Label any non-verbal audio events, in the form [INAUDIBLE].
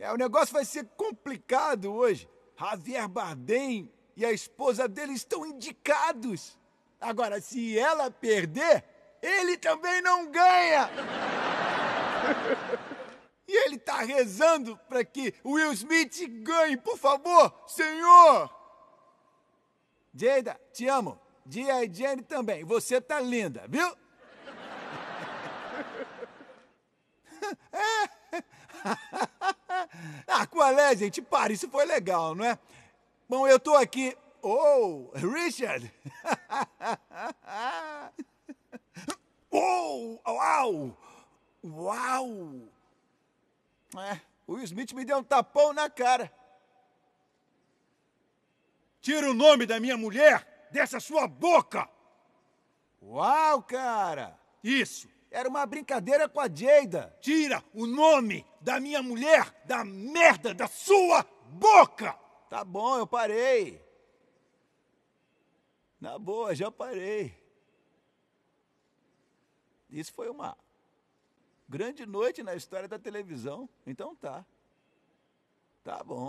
É, o negócio vai ser complicado hoje. Javier Bardem e a esposa dele estão indicados. Agora, se ela perder, ele também não ganha. [LAUGHS] E ele está rezando para que Will Smith ganhe, por favor, senhor. Jada, te amo. Dia e Jenny também. Você tá linda, viu? [LAUGHS] é. Qual é, gente? Para, isso foi legal, não é? Bom, eu estou aqui. Oh, Richard! [LAUGHS] oh, uau! Uau! É, o Smith me deu um tapão na cara. Tira o nome da minha mulher dessa sua boca! Uau, cara! Isso! Era uma brincadeira com a Jada. Tira o nome da minha mulher da merda da sua boca! Tá bom, eu parei. Na boa, já parei. Isso foi uma grande noite na história da televisão. Então tá. Tá bom.